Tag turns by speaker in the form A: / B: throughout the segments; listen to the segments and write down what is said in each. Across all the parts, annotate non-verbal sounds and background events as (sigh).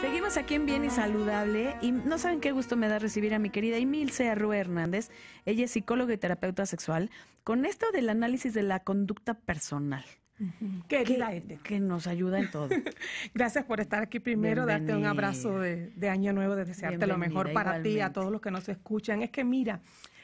A: Seguimos aquí en Bien y Saludable y no saben qué gusto me da recibir a mi querida Emilce Arrua Hernández. Ella es psicóloga y terapeuta sexual con esto del análisis de la conducta personal.
B: que, nos ayuda en todo. (laughs) Gracias por estar aquí primero, darte un abrazo de, año nuevo, de desearte lo mejor para ti, a todos los que nos escuchan. Es que mira,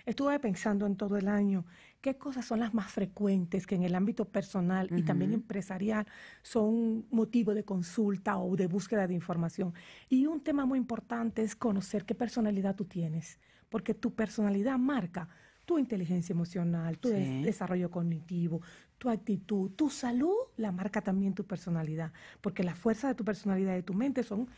B: Estuve pensando en todo el año qué cosas son las más frecuentes que en el ámbito personal y también empresarial son motivo de consulta o de búsqueda de información. Y un tema muy importante es conocer qué personalidad tú tienes, porque tu personalidad marca tu inteligencia emocional, tu desarrollo cognitivo, tu actitud, tu salud, la marca también tu personalidad, porque la fuerza de tu personalidad y de tu mente son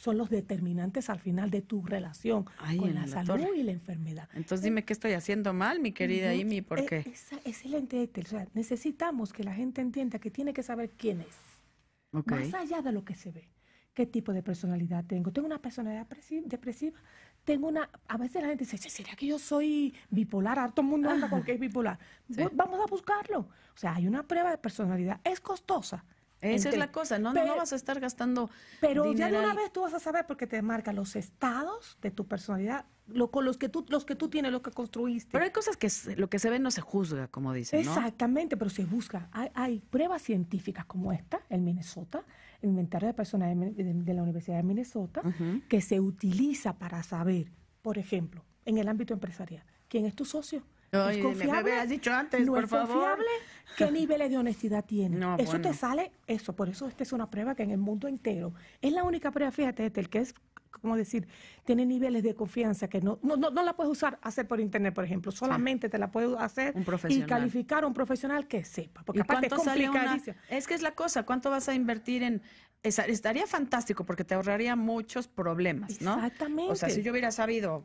B: son los determinantes al final de tu relación con la salud y la enfermedad.
A: Entonces eh, dime qué estoy haciendo mal, mi querida Amy, ¿por e, qué? Esa,
B: excelente, necesitamos que la gente entienda que tiene que saber quién es, más allá de lo que se ve. ¿Qué tipo de personalidad tengo? ¿Tengo una personalidad depresiva? tengo una, a veces la gente dice, ¿será que yo soy bipolar? Harto ah, mundo anda con ah. es bipolar. Vamos a buscarlo. O sea, hay una prueba de personalidad. Es costosa, esa es la cosa, no, no vas a estar gastando. Pero ya de una vez tú vas a saber porque te marca los estados de tu personalidad, lo, con los que tú, los que tú tienes, lo que construiste. Pero hay cosas que lo que se ve
A: no se juzga, como dice
B: Exactamente, pero se busca. Hay, pruebas científicas como esta, en Minnesota, el inventario de personas de, la Universidad de Minnesota, que se utiliza para saber, por ejemplo, en el ámbito empresarial, quién es tu socio no, es confiable. dicho ¿Qué niveles de honestidad tiene? eso te sale, eso, por eso esta es una prueba que en el mundo entero, es la única prueba, fíjate, este, el que es, como decir, tiene niveles de confianza que no, no, la puedes usar, hacer por internet, por ejemplo, solamente te la puedes hacer un y calificar a un profesional que sepa, porque aparte es
A: es que es la cosa, ¿cuánto vas a invertir en, estaría fantástico porque te ahorraría muchos problemas, ¿no? Exactamente. O sea, si yo hubiera sabido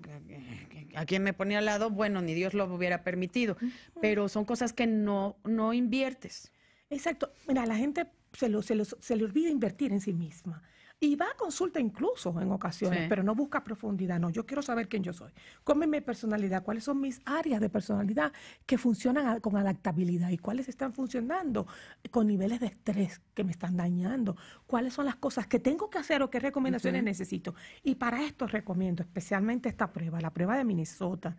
A: a quien me ponía al lado, bueno, ni Dios lo hubiera permitido. Pero son cosas que no, no inviertes.
B: Exacto. Mira, la gente se, lo, se, se le olvida invertir en sí misma y va a consulta incluso en ocasiones, pero no busca profundidad, no, yo quiero saber quién yo soy, cómo es mi personalidad, cuáles son mis áreas de personalidad que funcionan con adaptabilidad y cuáles están funcionando con niveles de estrés que me están dañando, cuáles son las cosas que tengo que hacer o qué recomendaciones necesito. Y para esto recomiendo especialmente esta prueba, la prueba de Minnesota.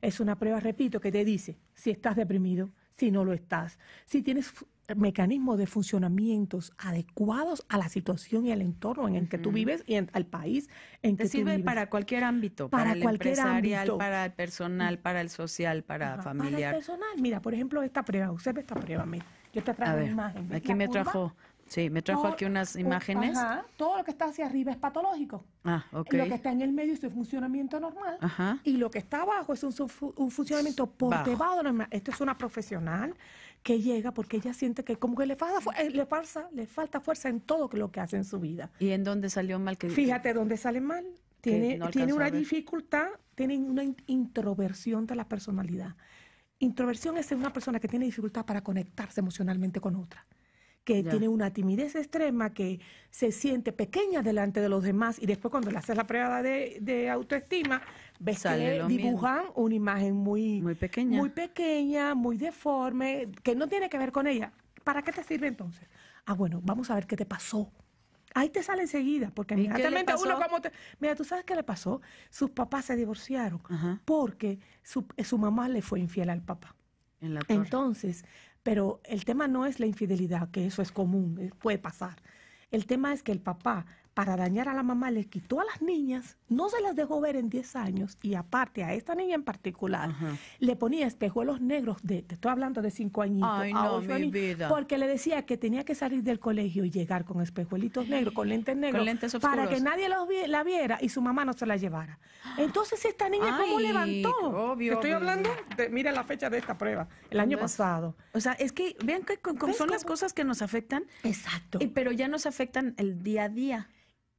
B: Es una prueba, repito, que te dice si estás deprimido, si no lo estás, si tienes mecanismos de funcionamientos adecuados a la situación y al entorno en el que tú vives
A: y al país en que sirve tú vives. para cualquier ámbito, para, el cualquier empresarial, para el personal, para el social, para familiar. Para el personal,
B: mira, por ejemplo, esta prueba, ve esta prueba, mira. Yo te traigo una imagen. Aquí me trajo
A: Sí, me trajo aquí unas imágenes.
B: todo lo que está hacia arriba es patológico.
A: Ah, ok. Lo que está
B: en el medio es un funcionamiento normal. Y lo que está abajo es un, funcionamiento por debajo normal. Esto es una profesional que llega porque ella siente que como que le falta, eh, le le falta fuerza en todo lo que hace en su vida. ¿Y en dónde salió mal? Que... Fíjate dónde sale mal. Tiene, tiene una dificultad, tiene una introversión de la personalidad. Introversión es una persona que tiene dificultad para conectarse emocionalmente con otra que tiene una timidez extrema, que se siente pequeña delante de los demás y después cuando le haces la prueba de, autoestima, ves que dibujan una imagen muy, muy, pequeña. muy deforme, que no tiene que ver con ella. ¿Para qué te sirve entonces? Ah, bueno, vamos a ver qué te pasó. Ahí te sale enseguida, porque inmediatamente uno como Mira, ¿tú sabes qué le pasó? Sus papás se divorciaron porque su, mamá le fue infiel al papá. En la Entonces, pero el tema no es la infidelidad, que eso es común, eh, puede pasar. El tema es que el papá para dañar a la mamá, le quitó a las niñas, no se las dejó ver en 10 años y aparte a esta niña en particular, le ponía espejuelos negros, de, te estoy hablando de 5 añitos, años, porque le decía que tenía que salir del colegio y llegar con espejuelitos negros, con lentes negros, para que nadie los la viera y su mamá no se la llevara. Entonces esta niña, como ¿cómo levantó? Obvio, estoy hablando, de, mira la fecha de esta prueba, el año pasado. O sea, es que vean que son las cosas que nos afectan. Exacto. pero ya nos afectan el día a día.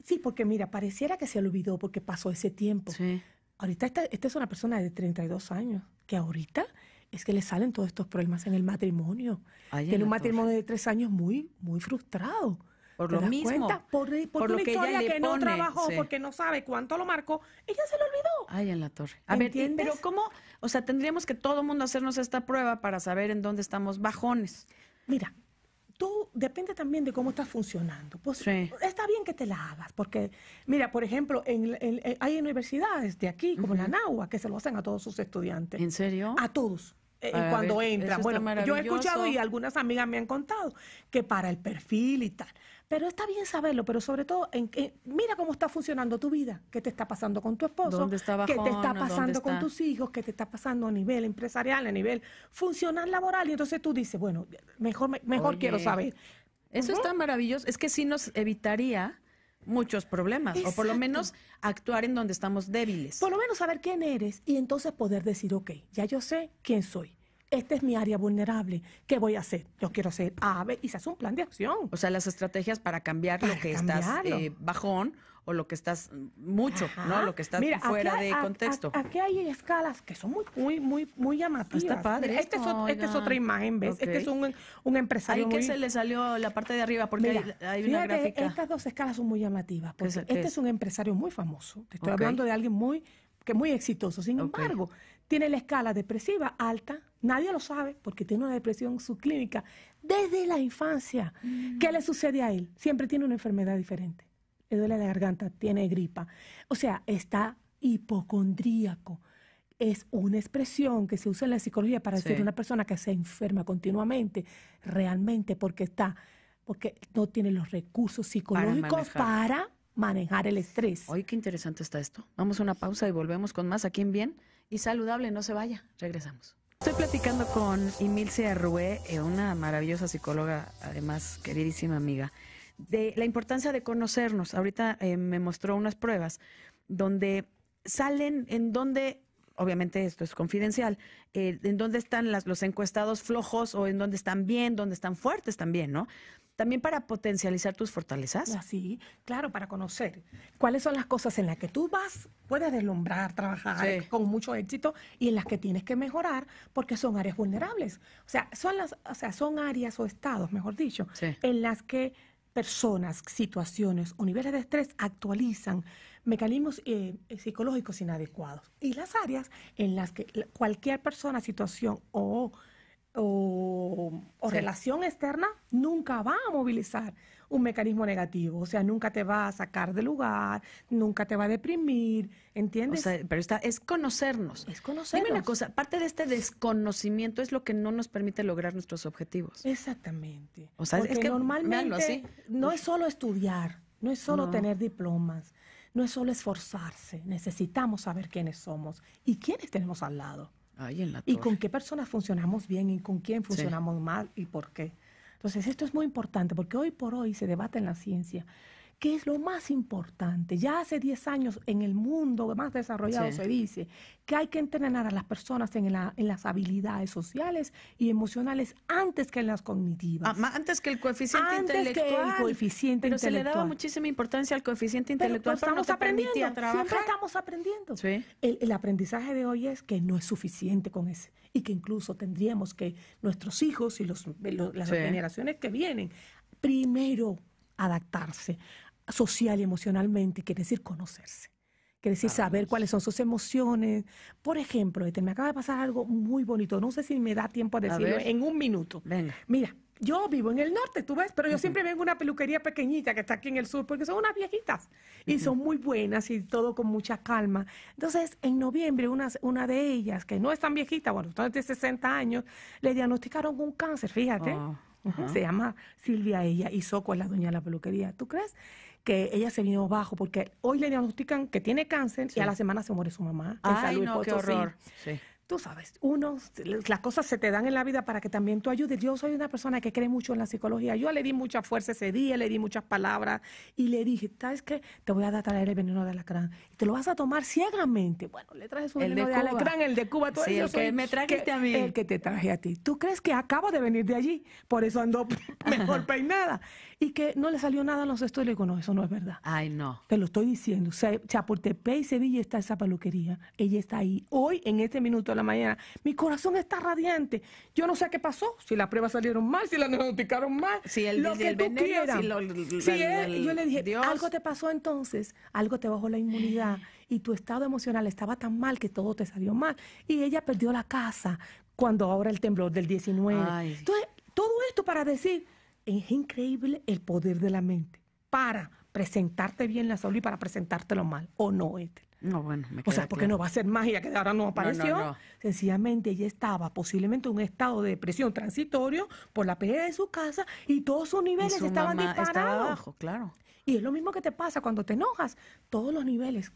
B: Sí, porque mira, pareciera que se olvidó porque pasó ese tiempo. Sí. Ahorita esta, esta, es una persona de 32 años, que ahorita es que le salen todos estos problemas en el matrimonio. Tiene un matrimonio de tres años muy, muy frustrado. Por lo mismo. Por, eh, historia ella que no trabajó, porque no sabe cuánto lo marcó, ella se lo olvidó. Ay, en la torre. A ¿Entiendes? pero
A: ¿cómo? O sea, tendríamos que todo el mundo hacernos esta prueba para saber en dónde estamos bajones.
B: Mira, tú depende también de cómo estás funcionando. Pues está bien que te la hagas, porque mira, por ejemplo, en, eh, hay universidades de aquí, como la NAUA, que se lo hacen a todos sus estudiantes. ¿En serio? A todos. Eh, cuando entra entran. Bueno, yo he escuchado y algunas amigas me han contado que para el perfil y tal. Pero está bien saberlo, pero sobre todo, en, mira cómo está funcionando tu vida, qué te está pasando con tu esposo, qué te está pasando con tus hijos, qué te está pasando a nivel empresarial, a nivel funcional laboral. Y entonces tú dices, bueno, mejor, mejor quiero saber. Eso está maravilloso. Es que sí nos evitaría muchos problemas, o por lo menos
A: actuar en donde estamos débiles.
B: Por lo menos saber quién eres y entonces poder decir, ok, ya yo sé quién soy. Esta es mi área vulnerable. ¿Qué voy a hacer? Yo quiero ser ave y se hace un plan de acción.
A: O sea, las estrategias para cambiar lo que estás eh, bajón o lo que estás mm, mucho, ¿no? Lo que está fuera de contexto. aquí
B: hay escalas que son muy, muy, muy, llamativas. Está padre. este, es, este otra imagen, ¿ves? Este es un, empresario. Ahí muy... que se le
A: salió la parte de arriba, porque hay, una gráfica. Estas
B: dos escalas son muy llamativas, este es? un empresario muy famoso. Te estoy hablando de alguien muy que muy exitoso. Sin embargo, tiene la escala depresiva alta, nadie lo sabe porque tiene una depresión subclínica desde la infancia. Mm. ¿Qué le sucede a él? Siempre tiene una enfermedad diferente le duele la garganta, tiene gripa. O sea, está hipocondríaco. Es una expresión que se usa en la psicología para decir una persona que se enferma continuamente, realmente porque está, porque no tiene los recursos psicológicos para
A: manejar, el estrés. Hoy qué interesante está esto. Vamos a una pausa y volvemos con más aquí en Bien y Saludable, no se vaya. Regresamos. Estoy platicando con Emilce Arrué, eh, una maravillosa psicóloga, además queridísima amiga de la importancia de conocernos. Ahorita eh, me mostró unas pruebas donde salen en donde obviamente esto es confidencial, eh, en donde están las, los encuestados flojos o en donde están bien, donde están
B: fuertes también, ¿no? También para potencializar tus fortalezas. Ah, sí, claro, para conocer cuáles son las cosas en las que tú vas, puedes deslumbrar, trabajar con mucho éxito y en las que tienes que mejorar porque son áreas vulnerables. O sea, son, las, o sea, son áreas o estados, mejor dicho, en las que personas, situaciones o niveles de estrés actualizan mecanismos eh, eh, psicológicos inadecuados. Y las áreas en las que cualquier persona, situación o, o, relación externa nunca va a movilizar un mecanismo negativo, o sea, nunca te va a sacar de lugar, nunca te va a deprimir, ¿entiendes? pero está, es conocernos. Es conocernos. Dime una cosa,
A: parte de este desconocimiento es lo que no nos permite lograr nuestros objetivos.
B: Exactamente. O sea, es que normalmente no es solo estudiar, no es solo tener diplomas, no es solo esforzarse, necesitamos saber quiénes somos y quiénes tenemos al lado. y con qué personas funcionamos bien y con quién funcionamos mal y por qué. Entonces, esto es muy importante porque hoy por hoy se debate en la ciencia ¿Qué es lo más importante? Ya hace 10 años en el mundo más desarrollado se dice que hay que entrenar a las personas en, las habilidades sociales y emocionales antes que en las cognitivas. Ah, antes que el coeficiente antes intelectual. Que el coeficiente pero se le daba
A: muchísima importancia al coeficiente intelectual. estamos aprendiendo. Siempre estamos
B: aprendiendo. El, el aprendizaje de hoy es que no es suficiente con ese y que incluso tendríamos que nuestros hijos y los, eh, las generaciones que vienen, primero adaptarse social y emocionalmente, quiere decir conocerse. Quiere decir saber cuáles son sus emociones. Por ejemplo, este, me acaba de pasar algo muy bonito. No sé si me da tiempo a decirlo en un minuto. Mira, yo vivo en el norte, tú ves, pero yo siempre vengo a una peluquería pequeñita que está aquí en el sur, porque son unas viejitas y son muy buenas y todo con mucha calma. Entonces, en noviembre, una, de ellas, que no es tan viejita, bueno, está de 60 años, le diagnosticaron un cáncer, fíjate. Oh, se llama Silvia ella y Soco es la dueña de la peluquería. ¿Tú crees? que ella se vino bajo porque hoy le diagnostican que tiene cáncer y a la semana se muere su mamá. Ay, no, qué horror tú sabes, uno, las cosas se te dan en la vida para que también tú ayudes. Yo soy una persona que cree mucho en la psicología. Yo le di mucha fuerza ese día, le di muchas palabras y le dije, ¿sabes qué? Te voy a traer el veneno de alacrán. te lo vas a tomar ciegamente. Bueno, le traje su veneno de, alacrán, el de Cuba. sí, el que me a mí. que te traje a ti. ¿Tú crees que acabo de venir de allí? Por eso ando (laughs) mejor (laughs) peinada. Y que no le salió nada a los estudios. Le digo, no, eso no es verdad. Ay, no. Te lo estoy diciendo. Chapultepec y Sevilla está esa peluquería. Ella está ahí. Hoy, en este minuto la mañana. Mi corazón está radiante. Yo no sé qué pasó, si las pruebas salieron mal, si las diagnosticaron mal, si el, lo que lo, yo le dije, algo te pasó entonces, algo te bajó la inmunidad y tu estado emocional estaba tan mal que todo te salió mal. Y ella perdió la casa cuando ahora el temblor del 19. Entonces, todo esto para decir, es increíble el poder de la mente para presentarte bien la salud y para presentártelo mal, o no, no, bueno, me O sea, porque no va a ser magia que ahora no apareció. Sencillamente ella estaba posiblemente en un estado de depresión transitorio por la pérdida de su casa y todos sus niveles estaban disparados. claro. Y es lo mismo que te pasa cuando te enojas, todos los niveles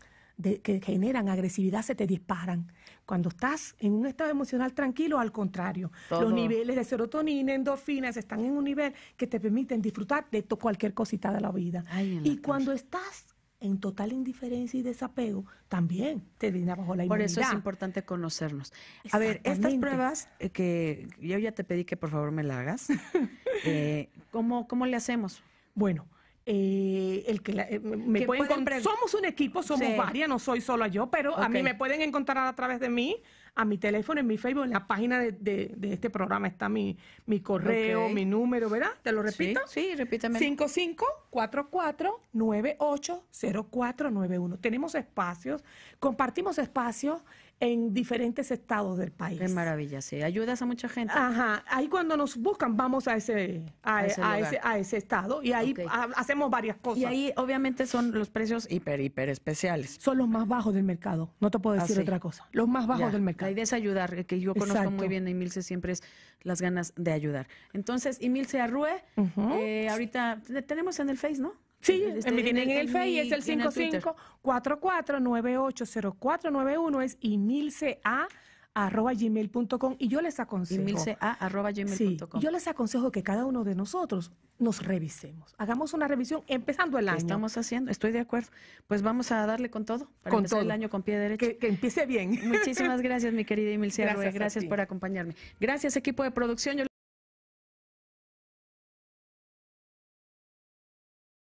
B: que generan agresividad se te disparan. Cuando estás en un estado emocional tranquilo, al contrario, los niveles de serotonina, endorfinas están en un nivel que te permiten disfrutar de cualquier cosita de la vida. y cuando estás en total indiferencia y desapego, también te viene bajo la inmunidad. Por eso es
A: importante conocernos. A ver, estas pruebas eh, que yo ya te pedí que por favor me las hagas, (laughs) eh, ¿cómo, le hacemos? Bueno, eh, el que me pueden somos
B: un equipo, somos varias, no soy solo yo, pero a mí me pueden encontrar a través de mí a mi teléfono, en mi Facebook, en la página de, este programa está mi, mi correo, mi número, ¿verdad? Te lo repito. Sí, sí nueve 5544980491. Tenemos espacios, compartimos espacios en diferentes estados del país. Es maravilla, sí. Ayudas a mucha gente. Ajá. Ahí cuando nos buscan, vamos a ese, a, ese, a, ese, estado y ahí hacemos varias cosas. Y ahí, obviamente, son los
A: precios hiper, hiper especiales.
B: Son los más bajos del mercado. No te puedo ah, decir otra cosa. Los más bajos del mercado.
A: La idea es ayudar, que yo conozco muy bien a Emilce, siempre es las ganas de ayudar. Entonces, Emilce
B: Arrue, eh, ahorita tenemos en el Face, ¿no? Sí, este me tienen en este el, FEI es el 5544980491 es imilca.gmail.com. y yo les aconsejo. yo les aconsejo que cada uno de nosotros nos revisemos. Hagamos una revisión empezando el año. Estamos haciendo, estoy de acuerdo. Pues vamos a darle con todo para con empezar todo. el año con pie derecho. Que, empiece bien. Muchísimas gracias, mi
A: querida Imilcea. Gracias, gracias por acompañarme. Gracias, equipo de producción.